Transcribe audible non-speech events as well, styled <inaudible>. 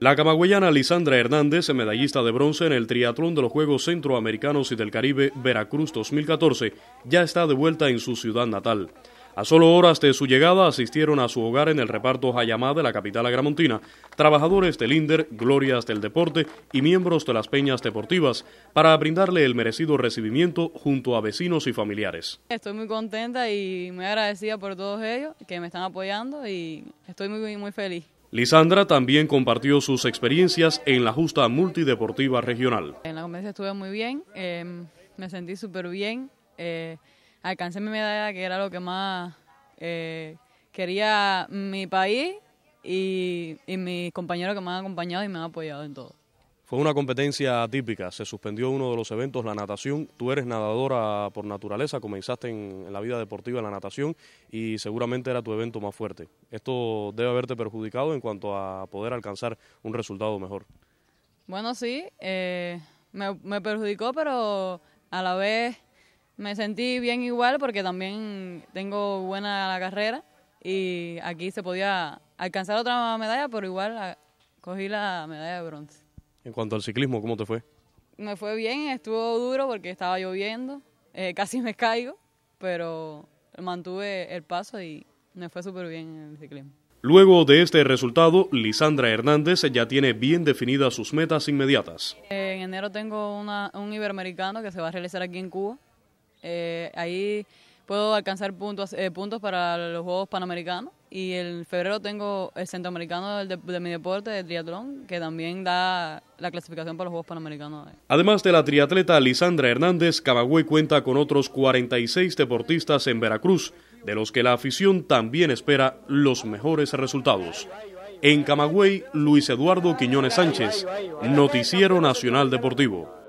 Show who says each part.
Speaker 1: La camagüeyana Lisandra Hernández, medallista de bronce en el triatlón de los Juegos Centroamericanos y del Caribe Veracruz 2014, ya está de vuelta en su ciudad natal. A solo horas de su llegada asistieron a su hogar en el reparto Hayamá de la capital agramontina trabajadores del INDER, glorias del deporte y miembros de las peñas deportivas para brindarle el merecido recibimiento junto a vecinos y familiares.
Speaker 2: Estoy muy contenta y muy agradecida por todos ellos que me están apoyando y estoy muy, muy feliz.
Speaker 1: Lisandra también compartió sus experiencias en la justa multideportiva regional.
Speaker 2: En la competencia estuve muy bien, eh, me sentí súper bien. Eh, alcancé mi medalla, que era lo que más eh, quería mi país y, mis compañeros que me han acompañado y me han apoyado en todo.
Speaker 1: Fue una competencia típica. se suspendió uno de los eventos, la natación. Tú eres nadadora por naturaleza, comenzaste en, la vida deportiva en la natación y seguramente era tu evento más fuerte. Esto debe haberte perjudicado en cuanto a poder alcanzar un resultado mejor.
Speaker 2: Bueno, sí, eh, me, perjudicó, pero a la vez me sentí bien igual porque también tengo buena la carrera y aquí se podía alcanzar otra medalla, pero igual ah, cogí la medalla de bronce.
Speaker 1: En cuanto al ciclismo, ¿cómo te fue?
Speaker 2: Me fue bien, estuvo duro porque estaba lloviendo, eh, <laughs> casi me caigo, pero mantuve el paso y me fue súper bien el ciclismo.
Speaker 1: Luego de este resultado, Lisandra Hernández ya tiene bien definidas sus metas inmediatas.
Speaker 2: En enero tengo una, un iberoamericano que se va a realizar aquí en Cuba eh, ahí puedo alcanzar puntos, eh, puntos para los Juegos Panamericanos. Y en febrero tengo el Centroamericano de, mi deporte, de triatlón, que también da la clasificación para los Juegos Panamericanos. Eh.
Speaker 1: Además de la triatleta Lisandra Hernández, Camagüey cuenta con otros 46 deportistas en Veracruz, de los que la afición también espera los mejores resultados. En Camagüey, Luis Eduardo Quiñones Sánchez, Noticiero Nacional Deportivo.